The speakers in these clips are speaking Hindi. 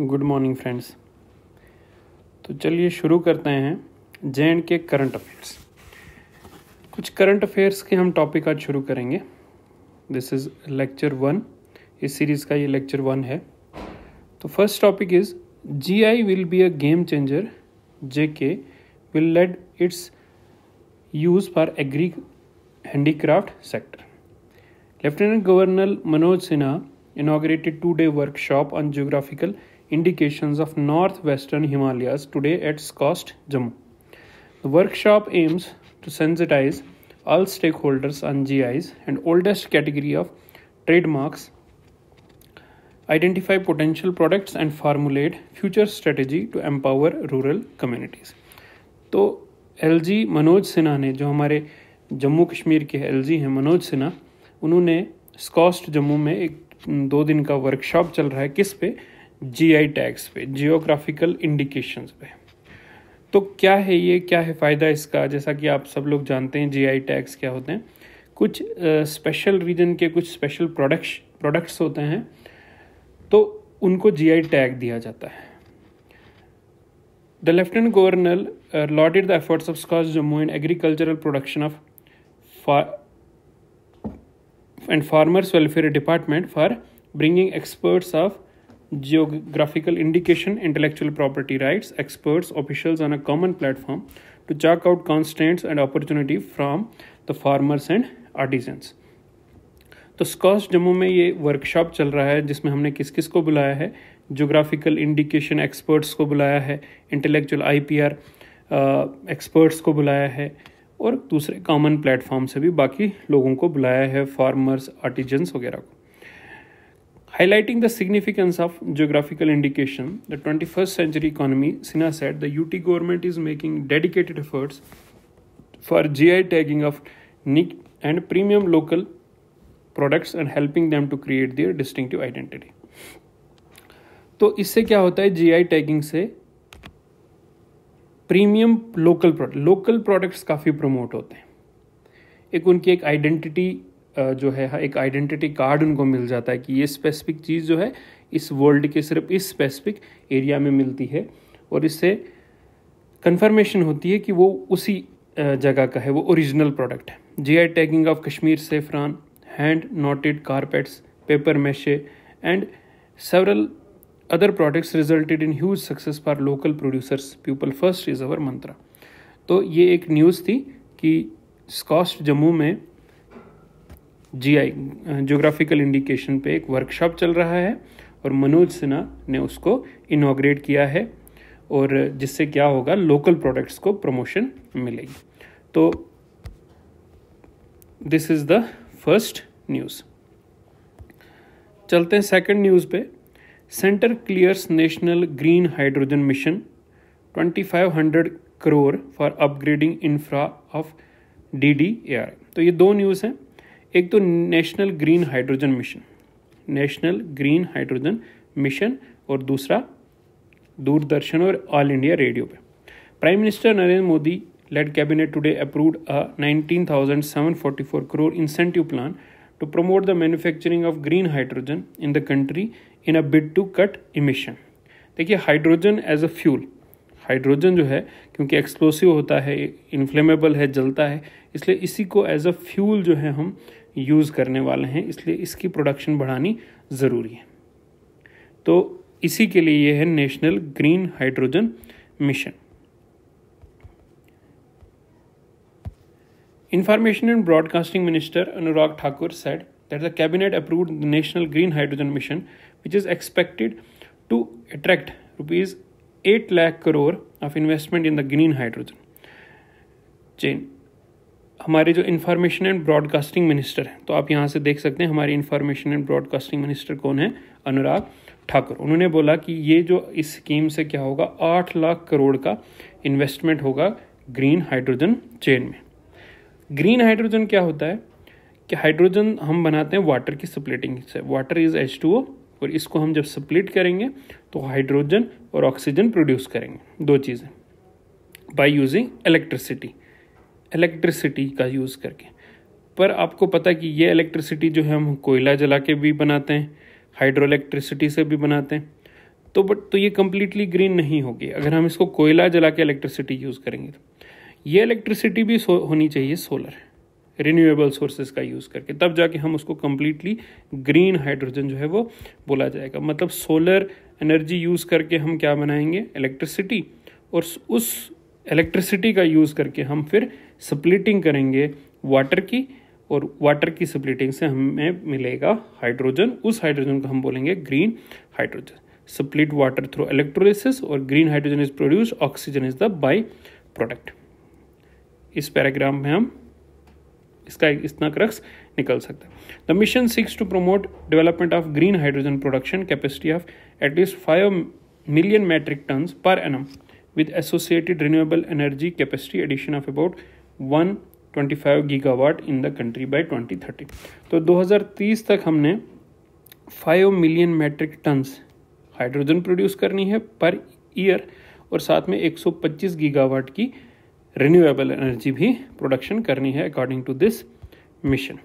गुड मॉर्निंग फ्रेंड्स तो चलिए शुरू करते हैं J and K current affairs कुछ करंट अफेयर्स के हम टॉपिक आज शुरू करेंगे दिस इज़ लेक्चर वन इस सीरीज़ का ये लेक्चर वन है तो first topic is G I will be a game changer J K will lead its use for agri handicraft sector lieutenant governor Manoj Sinha inaugurated two-day workshop on geographical indications of northwestern Himalayas today at SCOST Jammu. The workshop aims to sensitize all stakeholders on GIs and oldest category of trademarks, identify potential products and formulate future strategy to empower rural communities. तो एल मनोज सिन्हा ने जो हमारे जम्मू कश्मीर के एल हैं मनोज सिन्हा उन्होंने स्कॉस्ट जम्मू में एक दो दिन का वर्कशॉप चल रहा है किस पे जीआई टैग्स पे जियोग्राफिकल इंडिकेशंस पे तो क्या है ये क्या है फ़ायदा इसका जैसा कि आप सब लोग जानते हैं जीआई टैग्स क्या होते हैं कुछ स्पेशल रीजन के कुछ स्पेशल प्रोडक्ट्स प्रोडक्ट्स होते हैं तो उनको जीआई टैग दिया जाता है the lieutenant governor lauded the efforts of Scotch Jammu in agricultural production of and Farmers Welfare Department for bringing experts of geographical indication, intellectual property rights, experts, officials on a common platform to check out constraints and opportunity from the farmers and artisans. तो स्कॉस जम्मू में ये वर्कशॉप चल रहा है जिसमें हमने किस किस को बुलाया है जोग्राफिकल इंडिकेशन एक्सपर्ट्स को बुलाया है इंटेलेक्चुअल आईपीआर एक्सपर्ट्स को बुलाया है और दूसरे कॉमन प्लेटफॉर्म से भी बाकी लोगों को बुलाया है फार्मर्स आर्टिजन्स वगैरह को highlighting the significance of geographical indication the twenty first century economy Sinha said the T government is making dedicated efforts for G I tagging of niche and premium local products and helping them to create their distinctive identity तो इससे क्या होता है जी आई टैगिंग से premium local product local products काफ़ी प्रमोट होते हैं एक उनकी एक आइडेंटिटी जो है हाँ, एक आइडेंटिटी कार्ड उनको मिल जाता है कि ये स्पेसिफिक चीज़ जो है इस वर्ल्ड के सिर्फ इस स्पेसिफिक एरिया में मिलती है और इससे कन्फर्मेशन होती है कि वो उसी जगह का है वो ओरिजिनल प्रोडक्ट है G I tagging of Kashmir saffron hand knotted carpets papier mache and several other products resulted in huge success for local producers people first is our mantra तो ये एक न्यूज़ थी कि स्कॉस्ट जम्मू में जी आई जोग्राफिकल इंडिकेशन पे एक वर्कशॉप चल रहा है और मनोज सिन्हा ने उसको इनोग्रेट किया है और जिससे क्या होगा लोकल प्रोडक्ट्स को प्रमोशन मिलेगी तो this is the first news चलते हैं सेकंड न्यूज़ पे centre clears national green hydrogen mission 2500 crore for upgrading infra of D D A R तो ये दो न्यूज़ हैं एक तो national green hydrogen mission national green hydrogen mission और दूसरा दूरदर्शन और ऑल इंडिया रेडियो पे prime minister Narendra Modi led cabinet today approved a 19,744 crore incentive plan to promote the manufacturing of green hydrogen in the country in a bid to cut emission देखिए hydrogen as a fuel hydrogen जो है क्योंकि एक्सप्लोसिव होता है इन्फ्लेमेबल है जलता है इसलिए इसी को एज अ फ्यूल जो है हम यूज़ करने वाले हैं इसलिए इसकी प्रोडक्शन बढ़ानी ज़रूरी है तो इसी के लिए यह है national green hydrogen mission information and broadcasting minister Anurag Thakur said that the cabinet approved the National Green Hydrogen which is expected to attract rupees 8 lakh crore of investment in the green hydrogen chain हमारे जो इन्फॉर्मेशन एंड ब्रॉडकास्टिंग मिनिस्टर हैं तो आप यहाँ से देख सकते हैं हमारे इन्फॉर्मेशन एंड ब्रॉडकास्टिंग मिनिस्टर कौन है अनुराग ठाकुर उन्होंने बोला कि ये जो इस स्कीम से क्या होगा आठ लाख करोड़ का इन्वेस्टमेंट होगा ग्रीन हाइड्रोजन चेन में ग्रीन हाइड्रोजन क्या होता है कि हाइड्रोजन हम बनाते हैं वाटर की सप्लेटिंग से water is H two O और इसको हम जब स्प्लिट करेंगे तो हाइड्रोजन और ऑक्सीजन प्रोड्यूस करेंगे दो चीज़ें बाय यूजिंग इलेक्ट्रिसिटी इलेक्ट्रिसिटी का यूज़ करके पर आपको पता कि ये इलेक्ट्रिसिटी जो है हम कोयला जला के भी बनाते हैं हाइड्रो इलेक्ट्रिसिटी से भी बनाते हैं तो बट तो ये कम्प्लीटली ग्रीन नहीं होगी अगर हम इसको कोयला जला के इलेक्ट्रिसिटी यूज़ करेंगे तो ये इलेक्ट्रिसिटी भी होनी चाहिए सोलर है रिन्यूएबल सोर्सेज का यूज़ करके तब जाके हम उसको कम्प्लीटली ग्रीन हाइड्रोजन जो है वो बोला जाएगा मतलब सोलर एनर्जी यूज़ करके हम क्या बनाएंगे इलेक्ट्रिसिटी और उस इलेक्ट्रिसिटी का यूज़ करके हम फिर स्प्लिटिंग करेंगे वाटर की और वाटर की स्प्लिटिंग से हमें मिलेगा हाइड्रोजन उस हाइड्रोजन को हम बोलेंगे green hydrogen split water through electrolysis और green hydrogen is produce oxygen is the by product इस पैराग्राम में हम इसका एक इतना क्रक्स निकल सकता है the mission seeks to promote development of green hydrogen production capacity of at least five million metric tonne per annum with associated renewable energy capacity addition of about one twenty five gigawatt in the country by twenty thirty तो दो हज़ार तीस तक हमने five million metric tonnes hydrogen produce करनी है पर ईयर और साथ में एक सौ पच्चीस गीगावाट की रिन्यूएबल एनर्जी भी प्रोडक्शन करनी है अकॉर्डिंग टू दिस मिशन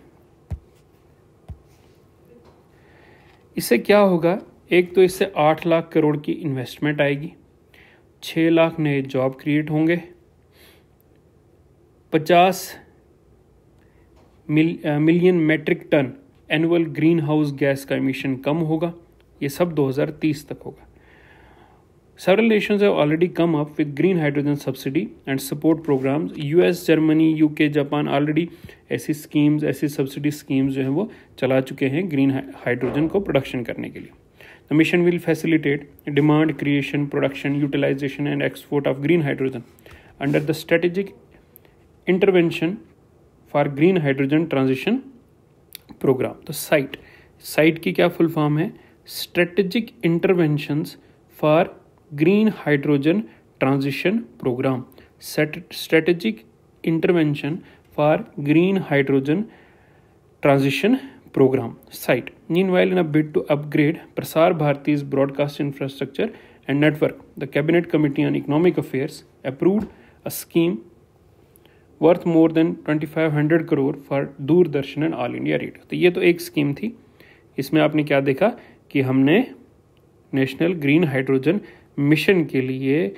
इससे क्या होगा एक तो इससे आठ लाख करोड़ की इन्वेस्टमेंट आएगी छः लाख नए जॉब क्रिएट होंगे पचास मिल, million metric tonne annual greenhouse gas का एमिशन कम होगा ये सब 2030 तक होगा Several nations have already come up with green hydrogen subsidy and support programs. US, Germany, UK, Japan already ऐसी schemes, ऐसी subsidy schemes जो हैं वो चला चुके हैं green hydrogen को production करने के लिए The mission will facilitate demand creation, production, utilization and export of green hydrogen under the strategic intervention for green hydrogen transition program. तो site, site की क्या full form है? Strategic interventions for green hydrogen transition programme strategic intervention for green hydrogen transition programme site नीन well in a to upgrade Prasar Bharati's broadcast infrastructure and network the cabinet committee on economic affairs approved a scheme worth more than twenty five hundred crore for Doordarshan and All India Radio तो ये तो एक स्कीम थी इसमें आपने क्या देखा कि हमने नेशनल ग्रीन हाइड्रोजन मिशन के लिए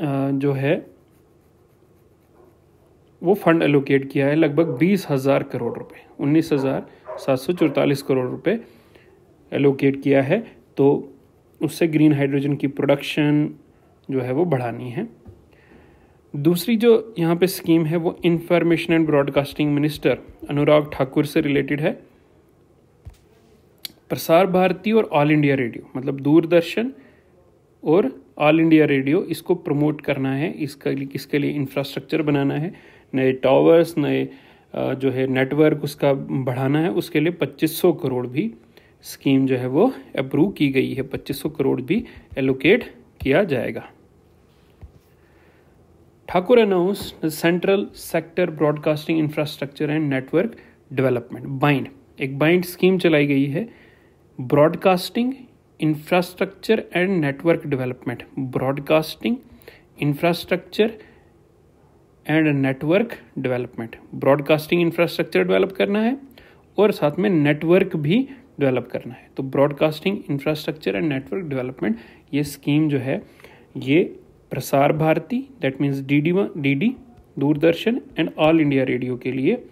जो है वो फंड एलोकेट किया है लगभग बीस हज़ार करोड़ रुपए उन्नीस हज़ार सात सौ चौतालीस करोड़ रुपए एलोकेट किया है तो उससे ग्रीन हाइड्रोजन की प्रोडक्शन जो है वो बढ़ानी है दूसरी जो यहाँ पे स्कीम है वो information and broadcasting minister Anurag Thakur से रिलेटेड है प्रसार भारती और ऑल इंडिया रेडियो मतलब दूरदर्शन और ऑल इंडिया रेडियो इसको प्रमोट करना है इसका इसके लिए इंफ्रास्ट्रक्चर बनाना है नए टावर्स नए जो है नेटवर्क उसका बढ़ाना है उसके लिए 2500 करोड़ भी स्कीम जो है वो अप्रूव की गई है 2500 करोड़ भी एलोकेट किया जाएगा Thakur announce central sector broadcasting infrastructure and network development BIND एक बाइंड स्कीम चलाई गई है broadcasting infrastructure and network development broadcasting infrastructure and network development broadcasting infrastructure develop करना है और साथ में नेटवर्क भी डेवलप करना है तो broadcasting infrastructure and network development ये स्कीम जो है ये Prasar Bharati that means D D D D Doordarshan and All India Radio के लिए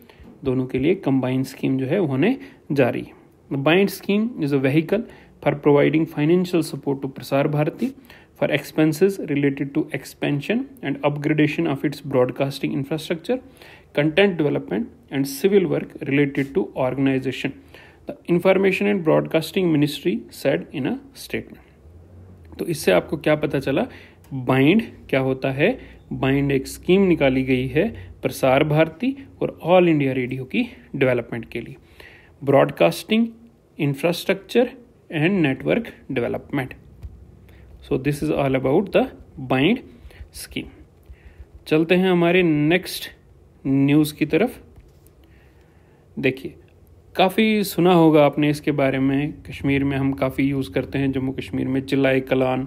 दोनों के लिए कंबाइंड स्कीम जो है होने जारी है BIND scheme is a vehicle for providing financial support to Prasar Bharati for expenses related to expansion and upgradation of its broadcasting infrastructure, content development, and civil work related to organization. The Information and Broadcasting Ministry said in a statement. तो इससे आपको क्या पता चला बाइंड क्या होता है बाइंड एक स्कीम निकाली गई है प्रसार भारती और ऑल इंडिया रेडियो की डेवलपमेंट के लिए broadcasting infrastructure and network development. So this is all about the bind scheme. चलते हैं हमारे नेक्स्ट न्यूज़ की तरफ देखिए काफ़ी सुना होगा आपने इसके बारे में कश्मीर में हम काफ़ी यूज़ करते हैं जम्मू कश्मीर में चिल्लाई कलान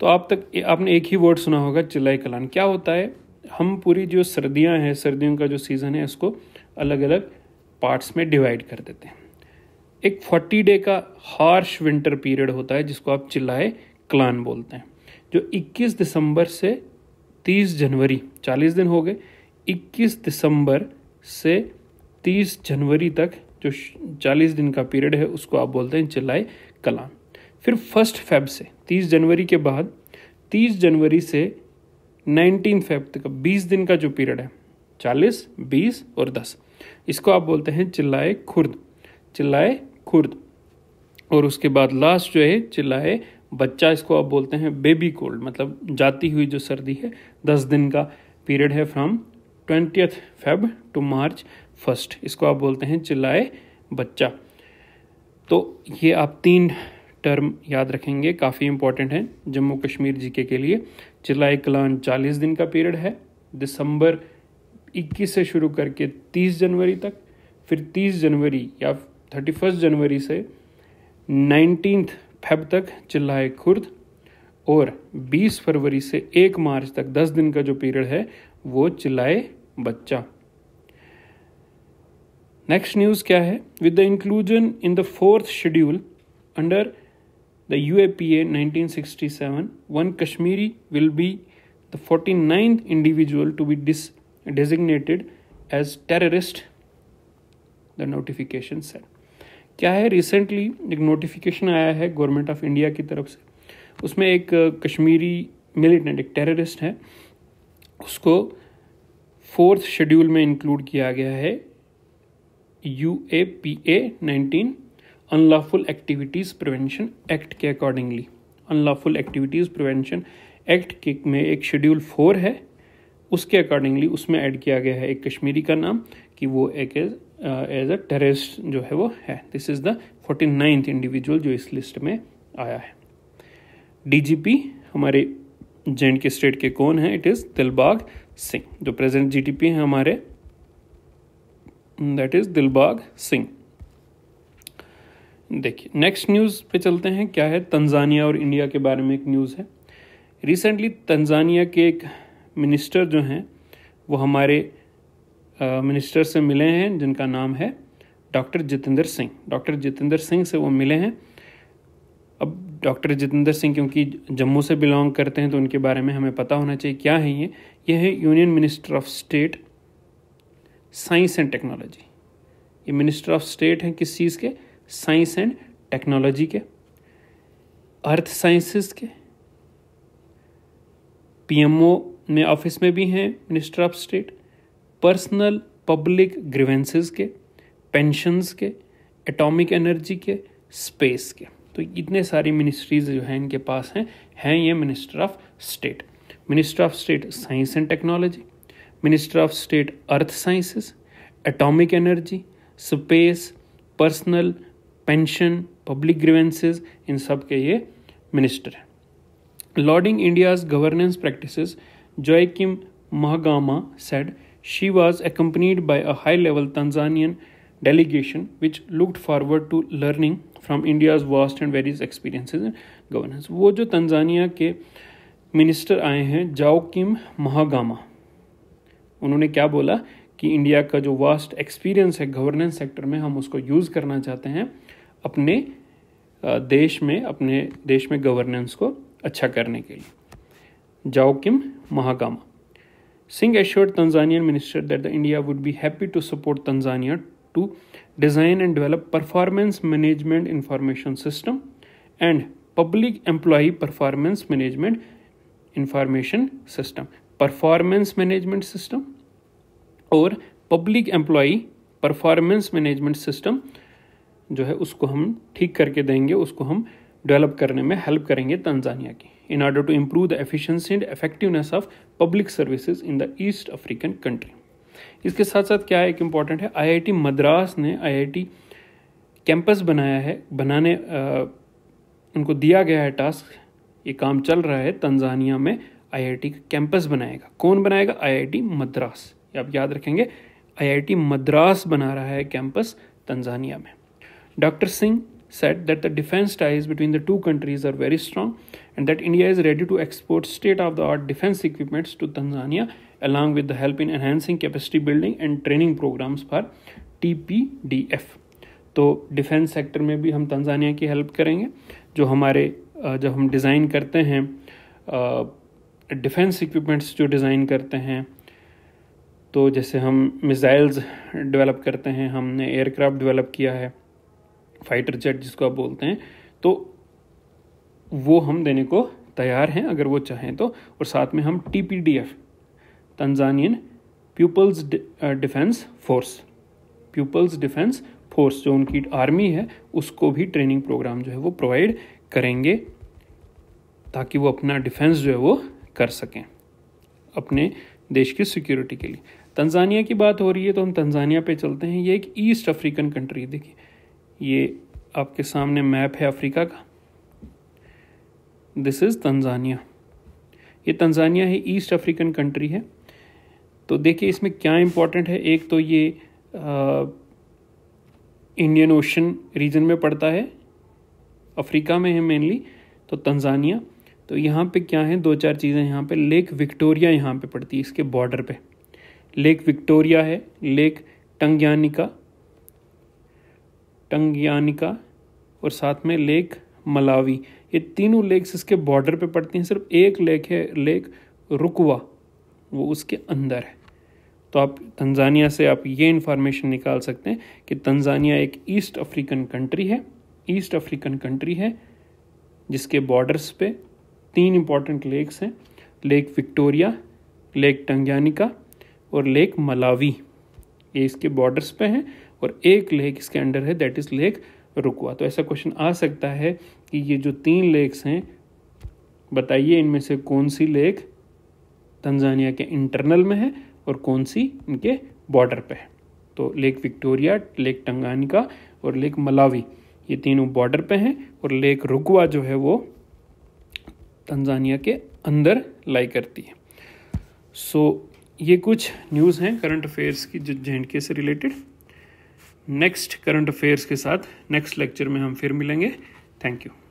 तो आप तक आपने एक ही वर्ड सुना होगा चिल्लाई कलान क्या होता है हम पूरी जो सर्दियां हैं सर्दियों का जो सीज़न है इसको अलग अलग पार्ट्स में डिवाइड कर देते हैं एक फोर्टी डे का हार्श विंटर पीरियड होता है जिसको आप चिल्लाए क्लान बोलते हैं जो 21 दिसंबर से 30 जनवरी 40 दिन हो गए 21 दिसंबर से 30 जनवरी तक जो 40 दिन का पीरियड है उसको आप बोलते हैं चिल्लाए कलान फिर फर्स्ट फेब से 30 जनवरी के बाद 30 जनवरी से 19 फेब तक 20 दिन का जो पीरियड है 40, 20 और 10 इसको आप बोलते हैं चिल्लाए खुर्द चिल्लाए खुर्द और उसके बाद लास्ट जो है चिल्लाए बच्चा इसको आप बोलते हैं बेबी कोल्ड मतलब जाती हुई जो सर्दी है दस दिन का पीरियड है from twentieth Feb to March first इसको आप बोलते हैं चिल्लाए बच्चा तो ये आप तीन टर्म याद रखेंगे काफ़ी इंपॉर्टेंट हैं जम्मू कश्मीर जीके के लिए चिल्लाए कलान चालीस दिन का पीरियड है दिसंबर 21 से शुरू करके 30 जनवरी तक फिर 30 जनवरी या थर्टी फर्स्ट जनवरी से नाइनटीन फेब तक चिल्लाए खुर्द और 20 फरवरी से 1 मार्च तक 10 दिन का जो पीरियड है वो चिल्लाए बच्चा नेक्स्ट न्यूज़ क्या है with the inclusion in the fourth schedule under the U A P A nineteen sixty seven one Kashmiri will be the forty ninth individual to be dis designated as terrorist the notification said क्या है रिसेंटली एक नोटिफिकेशन आया है गवर्नमेंट ऑफ इंडिया की तरफ से उसमें एक कश्मीरी मिलिटेंट एक टेररिस्ट है उसको फोर्थ शेड्यूल में इंक्लूड किया गया है U A P A nineteen unlawful activities prevention act के accordingly unlawful activities prevention act के में एक शेड्यूल फोर है उसके अकॉर्डिंगली उसमें ऐड किया गया है एक कश्मीरी का नाम कि वो एक एज अ टेररिस्ट जो है वो है this is the forty ninth individual जो इस लिस्ट में आया है डीजीपी हमारे जे के स्टेट के कौन है इट इज़ दिलबाग सिंह जो प्रेजेंट पी है हमारे दैट इज़ दिलबाग सिंह देखिए नेक्स्ट न्यूज़ पे चलते हैं क्या है तंजानिया और इंडिया के बारे में एक न्यूज़ है रिसेंटली तंजानिया के एक मिनिस्टर जो हैं वो हमारे मिनिस्टर से मिले हैं जिनका नाम है डॉक्टर जितेंद्र सिंह डॉक्टर जितेंद्र सिंह से वो मिले हैं अब डॉक्टर जितेंद्र सिंह क्योंकि जम्मू से बिलोंग करते हैं तो उनके बारे में हमें पता होना चाहिए क्या है ये ये है union minister of state science and technology ये मिनिस्टर ऑफ स्टेट हैं किस चीज़ के साइंस एंड टेक्नोलॉजी के अर्थ साइंसेस के पीएमओ में ऑफिस में भी हैं minister of state personnel public grievances के पेंशन्स के एटॉमिक एनर्जी के स्पेस के तो इतने सारी मिनिस्ट्रीज जो हैं इनके पास हैं हैं ये minister of state minister of state science and technology minister of state earth sciences atomic energy space personnel pension public grievances इन सब के ये मिनिस्टर हैं lauding India's governance practices Kim Mhagama said She was accompanied by a high level Tanzanian delegation which looked forward to learning from India's vast and various experiences in governance. wo jo tanzania ke minister aaye hain jaokim mahagama उन्होंने क्या बोला कि इंडिया का जो वास्ट एक्सपीरियंस है गवर्नेंस सेक्टर में हम उसको यूज़ करना चाहते हैं अपने देश में अपने देश में गवर्नेंस को अच्छा करने के लिए Joachim Mhagama Singh assured Tanzanian minister that the India would be happy to support Tanzania to design and develop performance management information system and public employee performance management information system performance management system और public employee performance management system जो है उसको हम ठीक करके देंगे उसको हम डेवलप करने में हेल्प करेंगे तंजानिया की in order to improve the efficiency and effectiveness of public services in the East African country इसके साथ साथ क्या एक इम्पॉर्टेंट है आई आई टी मद्रास ने आई आई टी कैंपस बनाया है बनाने आ, उनको दिया गया है टास्क ये काम चल रहा है तंजानिया में आई आईआईटी का कैंपस बनाएगा कौन बनाएगा आई आई टी मद्रास आप याद रखेंगे आई आई टी मद्रास बना रहा है कैंपस तंजानिया में doctor Singh said that the defense ties between the two countries are very strong and that India is ready to export state of the art defense equipments to Tanzania along with the help in enhancing capacity building and training programs for TPDF. तो डिफेंस सेक्टर में भी हम तंजानिया की हेल्प करेंगे जो हमारे जब हम डिज़ाइन करते हैं डिफेंस इक्विपमेंट्स जो डिज़ाइन करते हैं तो जैसे हम मिसाइल्स डेवलप करते हैं हमने एयरक्राफ्ट डेवलप किया है फाइटर जेट जिसको आप बोलते हैं तो वो हम देने को तैयार हैं अगर वो चाहें तो और साथ में हम T P D F Tanzanian people's defence force people's defence force जो उनकी आर्मी है उसको भी ट्रेनिंग प्रोग्राम जो है वो प्रोवाइड करेंगे ताकि वो अपना डिफेंस जो है वो कर सकें अपने देश की सिक्योरिटी के लिए तंजानिया की बात हो रही है तो हम तंजानिया पे चलते हैं ये एक ईस्ट अफ्रीकन कंट्री देखिए ये आपके सामने मैप है अफ्रीका का दिस इज़ तंजानिया ये तंजानिया है ईस्ट अफ्रीकन कंट्री है तो देखिए इसमें क्या इम्पोर्टेंट है एक तो ये आ, इंडियन ओशन रीजन में पड़ता है अफ्रीका में है मेनली तो तंजानिया तो यहाँ पे क्या है दो चार चीज़ें यहाँ पे लेक विक्टोरिया यहाँ पे पड़ती है इसके बॉर्डर पे लेक विक्टोरिया है लेक टंग्यानिका टंगयानिका और साथ में लेक मलावी ये तीनों लेक्स इसके बॉर्डर पे पड़ती हैं सिर्फ एक लेक है लेक रुकवा वो उसके अंदर है तो आप तंजानिया से आप ये इन्फॉर्मेशन निकाल सकते हैं कि तंजानिया एक ईस्ट अफ्रीकन कंट्री है ईस्ट अफ्रीकन कंट्री है जिसके बॉर्डर्स पे तीन इम्पॉर्टेंट लेक्स हैं लेक विक्टोरिया लेक टंगयानिका और लेक मलावी ये इसके बॉर्डर्स पे हैं और एक लेक इसके अंडर है दैट इज़ लेक रुकवा तो ऐसा क्वेश्चन आ सकता है कि ये जो तीन लेक्स हैं बताइए इनमें से कौन सी लेक तंजानिया के इंटरनल में है और कौन सी इनके बॉर्डर पे है तो लेक विक्टोरिया लेक टंगानिका और लेक मलावी ये तीनों बॉर्डर पे हैं और लेक रुकवा जो है वो तंजानिया के अंदर लाई करती है सो so, ये कुछ न्यूज़ हैं करंट अफेयर्स की जो जे से रिलेटेड नेक्स्ट करंट अफेयर्स के साथ नेक्स्ट लेक्चर में हम फिर मिलेंगे थैंक यू